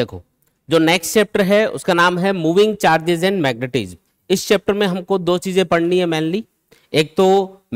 देखो जो next chapter है उसका नाम है मूविंग चार्जेज एंड मैग्नेटिज्म इस चैप्टर में हमको दो चीजें पढ़नी है मेनली एक तो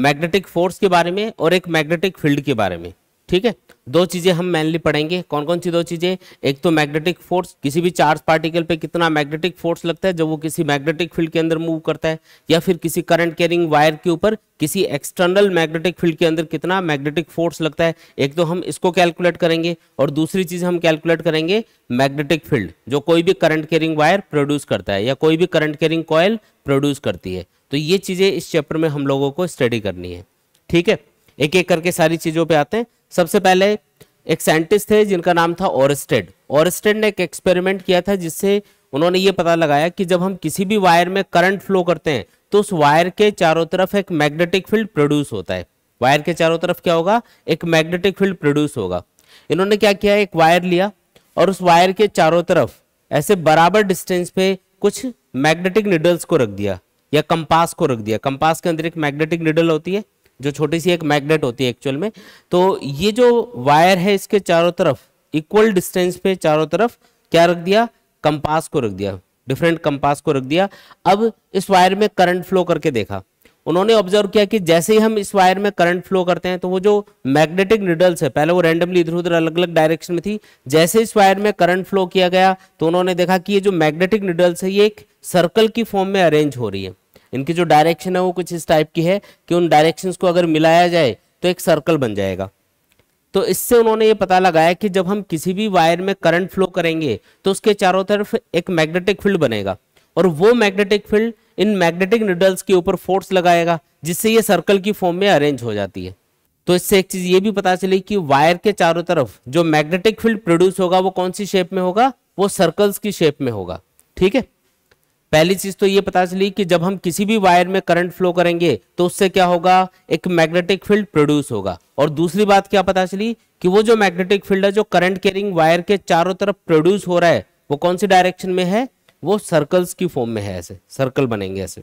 मैग्नेटिक फोर्स के बारे में और एक मैग्नेटिक फील्ड के बारे में ठीक है दो चीजें हम मेनली पढ़ेंगे कौन कौन सी दो चीजें एक तो मैग्नेटिक फोर्स किसी भी चार्ज पार्टिकल पे कितना मैग्नेटिक फोर्स लगता है जब वो किसी मैग्नेटिक फील्ड के अंदर मूव करता है या फिर किसी करंट कैरिंग वायर के ऊपर किसी एक्सटर्नल मैग्नेटिक फील्ड के अंदर कितना मैग्नेटिक फोर्स लगता है एक तो हम इसको कैलकुलेट करेंगे और दूसरी चीज हम कैलकुलेट करेंगे मैग्नेटिक फील्ड जो कोई भी करंट कैरिंग वायर प्रोड्यूस करता है या कोई भी करंट कैरिंग कॉयल प्रोड्यूस करती है तो ये चीजें इस चैप्टर में हम लोगों को स्टडी करनी है ठीक है एक एक करके सारी चीजों पे आते हैं सबसे पहले एक साइंटिस्ट थे जिनका नाम था ओरस्टेड ओरस्टेड ने एक एक्सपेरिमेंट किया था जिससे उन्होंने ये पता लगाया कि जब हम किसी भी वायर में करंट फ्लो करते हैं तो उस वायर के चारों तरफ एक मैग्नेटिक फील्ड प्रोड्यूस होता है वायर के चारों तरफ क्या होगा एक मैग्नेटिक फील्ड प्रोड्यूस होगा इन्होंने क्या किया एक वायर लिया और उस वायर के चारों तरफ ऐसे बराबर डिस्टेंस पे कुछ मैग्नेटिक निडल्स को रख दिया या कंपास को रख दिया कंपास के अंदर एक मैग्नेटिक निडल होती है जो छोटी सी एक मैग्नेट होती है एक्चुअल में तो ये जो वायर है इसके चारों तरफ इक्वल डिस्टेंस पे चारों तरफ क्या रख दिया कंपास को रख दिया डिफरेंट कंपास को रख दिया अब इस वायर में करंट फ्लो करके देखा उन्होंने ऑब्जर्व किया कि जैसे ही हम इस वायर में करंट फ्लो करते हैं तो वो जो मैग्नेटिक निडल्स है पहले वो रैंडमली इधर उधर अलग अलग डायरेक्शन में थी जैसे इस वायर में करंट फ्लो किया गया तो उन्होंने देखा कि ये जो मैग्नेटिक निडल्स है ये एक सर्कल की फॉर्म में अरेंज हो रही है इनकी जो डायरेक्शन है वो कुछ इस टाइप की है कि उन डायरेक्शंस को अगर मिलाया जाए तो एक सर्कल बन जाएगा तो इससे उन्होंने ये पता लगाया कि जब हम किसी भी वायर में करंट फ्लो करेंगे तो उसके चारों तरफ एक मैग्नेटिक फील्ड बनेगा और वो मैग्नेटिक फील्ड इन मैग्नेटिक निडल्स के ऊपर फोर्स लगाएगा जिससे ये सर्कल की फॉर्म में अरेंज हो जाती है तो इससे एक चीज ये भी पता चली कि वायर के चारों तरफ जो मैग्नेटिक फील्ड प्रोड्यूस होगा वो कौन सी शेप में होगा वो सर्कल्स की शेप में होगा ठीक है पहली चीज तो ये पता चली कि जब हम किसी भी वायर में करंट फ्लो करेंगे तो उससे क्या होगा एक मैग्नेटिक फील्ड प्रोड्यूस होगा और दूसरी बात क्या पता चली कि वो जो मैग्नेटिक फील्ड है जो करंट कैरिंग वायर के चारों तरफ प्रोड्यूस हो रहा है वो कौन सी डायरेक्शन में है वो सर्कल्स की फॉर्म में है ऐसे सर्कल बनेंगे ऐसे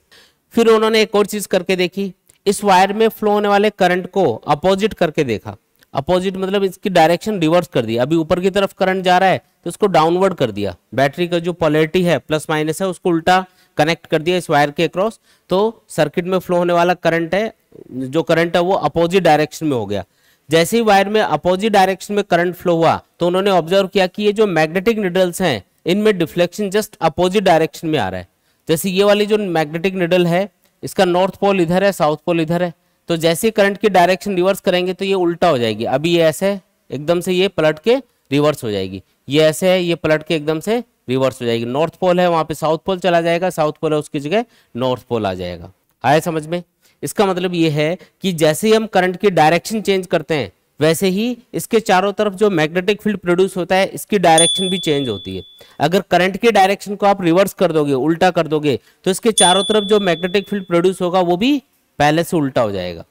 फिर उन्होंने एक और चीज करके देखी इस वायर में फ्लो होने वाले करंट को अपोजिट करके देखा अपोजिट मतलब इसकी डायरेक्शन रिवर्स कर दिया अभी ऊपर की तरफ करंट जा रहा है तो इसको डाउनवर्ड कर दिया बैटरी का जो पॉलिटी है प्लस माइनस है उसको उल्टा कनेक्ट कर दिया इस वायर के अक्रॉस तो सर्किट में फ्लो होने वाला करंट है जो करंट है वो अपोजिट डायरेक्शन में हो गया जैसे ही वायर में अपोजिट डायरेक्शन में करंट फ्लो हुआ तो उन्होंने ऑब्जर्व किया कि ये जो मैग्नेटिक निडल्स हैं इनमें डिफ्लेक्शन जस्ट अपोजिट डायरेक्शन में आ रहा है जैसे ये वाली जो मैग्नेटिक निडल है इसका नॉर्थ पोल इधर है साउथ पोल इधर है तो जैसे करंट की डायरेक्शन रिवर्स करेंगे तो ये उल्टा हो जाएगी अभी ये ऐसे एकदम से ये पलट के रिवर्स हो जाएगी ये ऐसे है ये पलट के एकदम से रिवर्स हो जाएगी नॉर्थ पोल है वहाँ पे साउथ पोल चला जाएगा साउथ पोल है उसकी जगह नॉर्थ पोल आ जाएगा आया समझ में इसका मतलब ये है कि जैसे ही हम करंट की डायरेक्शन चेंज करते हैं वैसे ही इसके चारों तरफ जो मैग्नेटिक फील्ड प्रोड्यूस होता है इसकी डायरेक्शन भी चेंज होती है अगर करंट के डायरेक्शन को आप रिवर्स कर दोगे उल्टा कर दोगे तो इसके चारों तरफ जो मैग्नेटिक फील्ड प्रोड्यूस होगा वो भी पहले से उल्टा हो जाएगा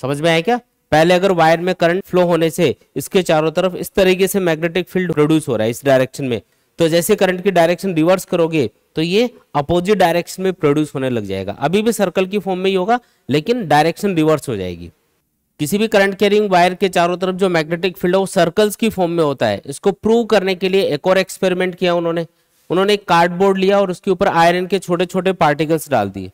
समझ में आया क्या पहले अगर वायर में करंट फ्लो होने से इसके चारों तरफ इस तरीके से मैग्नेटिक फील्ड प्रोड्यूस हो रहा है इस डायरेक्शन में तो जैसे करंट की डायरेक्शन रिवर्स करोगे तो ये अपोजिट डायरेक्शन में प्रोड्यूस होने लग जाएगा अभी भी सर्कल की फॉर्म में ही होगा लेकिन डायरेक्शन रिवर्स हो जाएगी किसी भी करंट कैरिंग वायर के चारों तरफ जो मैग्नेटिक फील्ड है वो सर्कल्स की फॉर्म में होता है इसको प्रूव करने के लिए एक और एक्सपेरिमेंट किया उन्होंने उन्होंने एक कार्डबोर्ड लिया और उसके ऊपर आयरन के छोटे छोटे पार्टिकल्स डाल दिए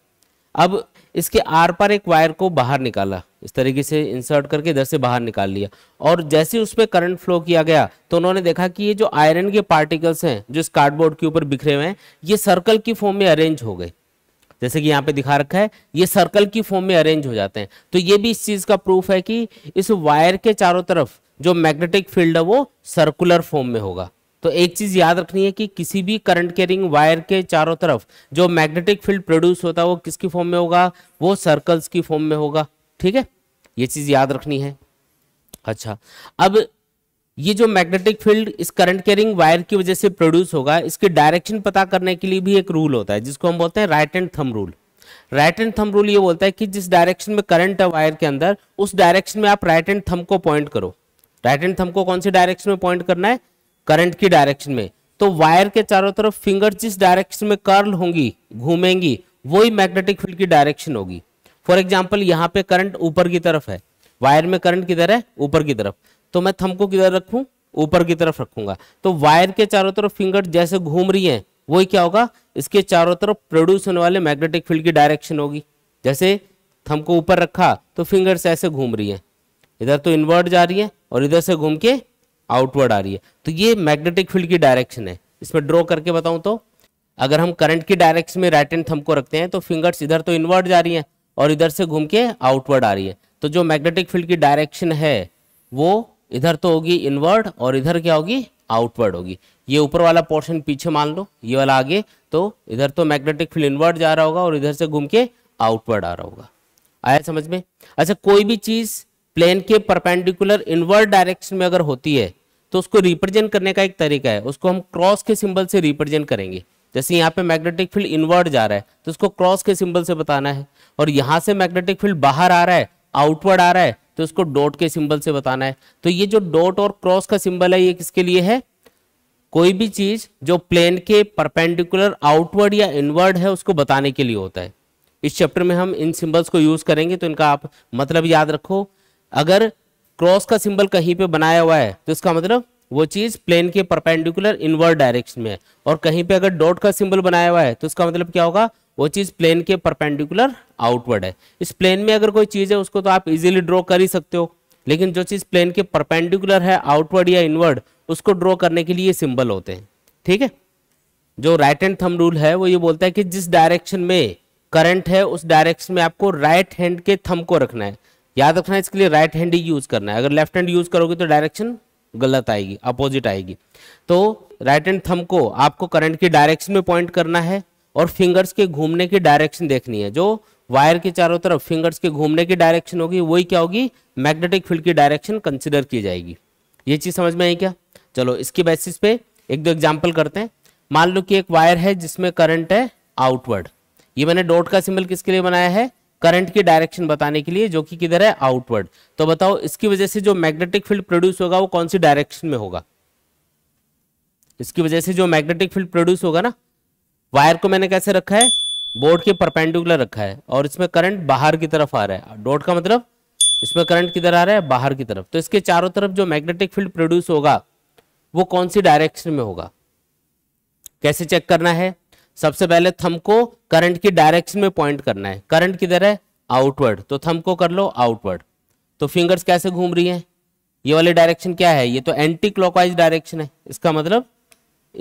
अब इसके आर पर एक वायर को बाहर निकाला इस तरीके से इंसर्ट करके इधर से बाहर निकाल लिया और जैसे उस पर करंट फ्लो किया गया तो उन्होंने देखा कि ये जो आयरन के पार्टिकल्स हैं जो इस कार्डबोर्ड के ऊपर बिखरे हुए हैं ये सर्कल की फॉर्म में अरेंज हो गए जैसे कि यहाँ पे दिखा रखा है ये सर्कल की फॉर्म में अरेंज हो जाते हैं तो ये भी इस चीज़ का प्रूफ है कि इस वायर के चारों तरफ जो मैग्नेटिक फील्ड है वो सर्कुलर फॉर्म में होगा तो एक चीज याद रखनी है कि किसी भी करंट कैरिंग वायर के चारों तरफ जो मैग्नेटिक फील्ड प्रोड्यूस होता है वो किसकी फॉर्म में होगा वो सर्कल्स की फॉर्म में होगा ठीक है ये चीज याद रखनी है अच्छा अब ये जो मैग्नेटिक फील्ड इस करंट कैरिंग वायर की वजह से प्रोड्यूस होगा इसके डायरेक्शन पता करने के लिए भी एक रूल होता है जिसको हम बोलते हैं right hand thumb rule right hand thumb rule ये बोलता है कि जिस डायरेक्शन में करंट है वायर के अंदर उस डायरेक्शन में आप राइट एंड थम को पॉइंट करो राइट एंड थम को कौन से डायरेक्शन में पॉइंट करना है करंट की डायरेक्शन में तो वायर के चारों तरफ फिंगर जिस डायरेक्शन में कर्ल होंगी घूमेंगी वही मैग्नेटिक फील्ड की डायरेक्शन होगी फॉर एग्जाम्पल यहाँ पे करंट ऊपर की तरफ है वायर में करंट किधर है ऊपर की तरफ तो मैं थम को किधर रखू ऊपर की तरफ रखूंगा तो वायर के चारों तरफ फिंगर जैसे घूम रही है वही क्या होगा इसके चारों तरफ प्रोड्यूस होने वाले मैग्नेटिक फील्ड की डायरेक्शन होगी जैसे थम को ऊपर रखा तो फिंगर्स ऐसे घूम रही है इधर तो इनवर्ट जा रही है और इधर से घूम के आउटवर्ड आ रही है तो ये मैग्नेटिक फील्ड की डायरेक्शन है इसमें ड्रॉ करके बताऊं तो अगर हम करंट की डायरेक्शन में राइट एंड थम को रखते हैं तो फिंगर्स इधर तो इनवर्ड जा रही हैं और इधर से घूम के आउटवर्ड आ रही है तो जो मैग्नेटिक फील्ड की डायरेक्शन है वो इधर तो होगी इनवर्ड और इधर क्या होगी आउटवर्ड होगी ये ऊपर वाला पोर्शन पीछे मान लो ये वाला आगे तो इधर तो मैग्नेटिक फील्ड इनवर्ड जा रहा होगा और इधर से घूम के आउटवर्ड आ रहा होगा आया समझ में अच्छा कोई भी चीज़ प्लेन के परपेंडिकुलर इनवर्ड डायरेक्शन में अगर होती है तो उसको रिप्रेजेंट करने का एक तरीका है उसको हम क्रॉस के सिंबल से रिप्रेजेंट करेंगे जैसे यहाँ पे मैग्नेटिक फील्ड इनवर्ड जा रहा है तो उसको क्रॉस के सिंबल से बताना है और यहाँ से मैग्नेटिक फील्ड बाहर आ रहा है आउटवर्ड आ रहा है तो उसको डॉट के सिंबल से बताना है तो ये जो डॉट और क्रॉस का सिंबल है ये किसके लिए है कोई भी चीज जो प्लेन के परपेंडिकुलर आउटवर्ड या इनवर्ड है उसको बताने के लिए होता है इस चैप्टर में हम इन सिंबल्स को यूज करेंगे तो इनका आप मतलब याद रखो अगर क्रॉस का सिंबल कहीं पे बनाया हुआ है तो इसका मतलब वो चीज प्लेन के परपेंडिकुलर इनवर्ड डायरेक्शन में और कहीं पे अगर डॉट का सिंबल बनाया हुआ है तो इसका मतलब क्या होगा वो चीज प्लेन के परपेंडिकुलर आउटवर्ड है इस प्लेन में अगर कोई चीज है उसको तो आप इजिली ड्रॉ कर ही सकते हो लेकिन जो चीज प्लेन के परपेंडिकुलर है आउटवर्ड या इनवर्ड उसको ड्रॉ करने के लिए सिंबल होते हैं ठीक है जो राइट हैंड थम रूल है वो ये बोलता है कि जिस डायरेक्शन में करंट है उस डायरेक्शन में आपको राइट right हैंड के थम को रखना है याद रखना इसके लिए राइट हैंड ही यूज करना है अगर लेफ्ट हैंड यूज करोगे तो डायरेक्शन गलत आएगी अपोजिट आएगी तो राइट हैंड थम को आपको करंट की डायरेक्शन में पॉइंट करना है और फिंगर्स के घूमने की डायरेक्शन देखनी है जो वायर के चारों तरफ फिंगर्स के घूमने की डायरेक्शन होगी वही क्या होगी मैग्नेटिक फील्ड की डायरेक्शन कंसिडर की जाएगी ये चीज समझ में आई क्या चलो इसके बेसिस पे एक दो एग्जाम्पल करते हैं मान लो कि एक वायर है जिसमें करंट है आउटवर्ड ये मैंने डॉट का सिंबल किसके लिए बनाया है करंट की डायरेक्शन बताने के लिए जो कि किधर है आउटवर्ड तो बताओ इसकी वजह से जो मैग्नेटिक फील्ड प्रोड्यूस होगा वो कौन सी डायरेक्शन में होगा इसकी वजह से जो मैग्नेटिक फील्ड प्रोड्यूस होगा ना वायर को मैंने कैसे रखा है बोर्ड के परपेंडिकुलर रखा है और इसमें करंट बाहर की तरफ आ रहा है डॉट का मतलब इसमें करंट किधर आ रहा है बाहर की तरफ तो इसके चारों तरफ जो मैग्नेटिक फील्ड प्रोड्यूस होगा वो कौन सी डायरेक्शन में होगा कैसे चेक करना है सबसे पहले थम को करंट की डायरेक्शन में पॉइंट करना है करंट किधर है आउटवर्ड तो थम को कर लो आउटवर्ड तो फिंगर्स कैसे घूम रही हैं ये वाली डायरेक्शन क्या है ये तो एंटी क्लॉकवाइज डायरेक्शन है इसका मतलब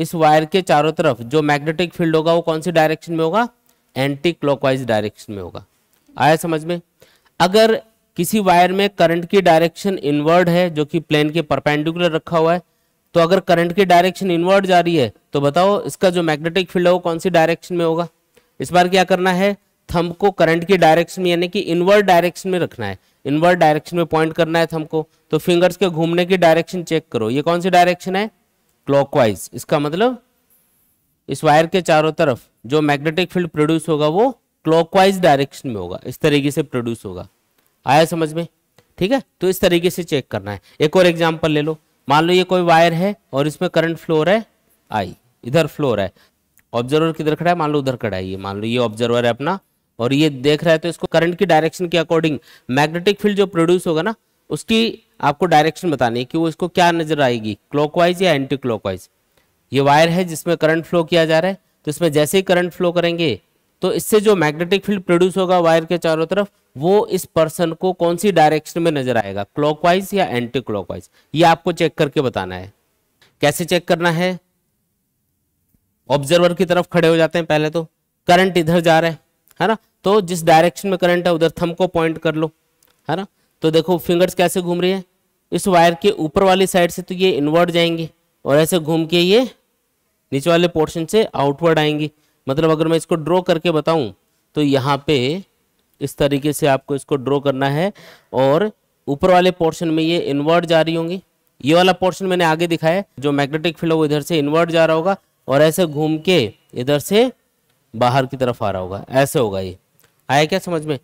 इस वायर के चारों तरफ जो मैग्नेटिक फील्ड होगा वो कौन सी डायरेक्शन में होगा एंटी क्लॉकवाइज डायरेक्शन में होगा आया समझ में अगर किसी वायर में करंट की डायरेक्शन इनवर्ड है जो कि प्लेन के परपेंडिकुलर रखा हुआ है तो अगर करंट की डायरेक्शन इनवर्ड जा रही है तो बताओ इसका जो मैग्नेटिक फील्ड है वो कौन सी डायरेक्शन में होगा इस बार क्या करना है थम को करंट की डायरेक्शन में यानी कि इनवर्ड डायरेक्शन में रखना है इनवर्ड डायरेक्शन में पॉइंट करना है थम को तो फिंगर्स के घूमने की डायरेक्शन चेक करो ये कौन सी डायरेक्शन है क्लॉकवाइज इसका मतलब इस वायर के चारों तरफ जो मैग्नेटिक फील्ड प्रोड्यूस होगा वो क्लॉकवाइज डायरेक्शन में होगा इस तरीके से प्रोड्यूस होगा आया समझ में ठीक है तो इस तरीके से चेक करना है एक और एग्जाम्पल ले लो मान लो ये कोई वायर है और इसमें करंट फ्लोर है आई इधर फ्लोर है ऑब्जर्वर किधर खड़ा है मान लो उधर खड़ा है ये मान लो ये ऑब्जर्वर है अपना और ये देख रहा है तो इसको करंट की डायरेक्शन के अकॉर्डिंग मैग्नेटिक फील्ड जो प्रोड्यूस होगा ना उसकी आपको डायरेक्शन बतानी है कि वो इसको क्या नजर आएगी क्लॉकवाइज या एंटी क्लॉकवाइज ये वायर है जिसमें करंट फ्लो किया जा रहा है तो इसमें जैसे ही करंट फ्लो करेंगे तो इससे जो मैग्नेटिक फील्ड प्रोड्यूस होगा वायर के चारों तरफ वो इस पर्सन को कौन सी डायरेक्शन में नजर आएगा क्लॉकवाइज या एंटी क्लॉकवाइज ये आपको चेक करके बताना है कैसे चेक करना है ऑब्जर्वर की तरफ खड़े हो जाते हैं पहले तो करंट इधर जा रहा है है ना तो जिस डायरेक्शन में करंट है उधर थम को पॉइंट कर लो है ना तो देखो फिंगर्स कैसे घूम रही है इस वायर के ऊपर वाली साइड से तो ये इनवर्ड जाएंगे और ऐसे घूम के ये नीचे वाले पोर्शन से आउटवर्ड आएंगी मतलब अगर मैं इसको ड्रॉ करके बताऊं तो यहाँ पे इस तरीके से आपको इसको ड्रॉ करना है और ऊपर वाले पोर्शन में ये इन्वर्ट जा रही होंगी ये वाला पोर्शन मैंने आगे दिखाया जो मैग्नेटिक फील्ड है वो इधर से इन्वर्ट जा रहा होगा और ऐसे घूम के इधर से बाहर की तरफ आ रहा होगा ऐसे होगा ये आया क्या समझ में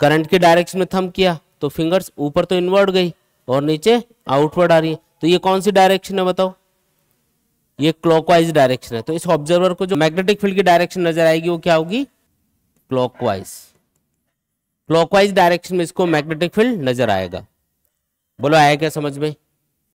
करंट के डायरेक्शन में थम किया तो फिंगर्स ऊपर तो इन्वर्ट गई और नीचे आउटवर्ड आ रही है तो ये कौन सी डायरेक्शन है बताओ ये क्लॉकवाइज डायरेक्शन है तो इस ऑब्जर्वर को जो मैग्नेटिक फील्ड की डायरेक्शन नजर आएगी वो क्या होगी क्लॉकवाइज क्लॉकवाइज डायरेक्शन में इसको मैग्नेटिक फील्ड नजर आएगा बोलो आया क्या समझ में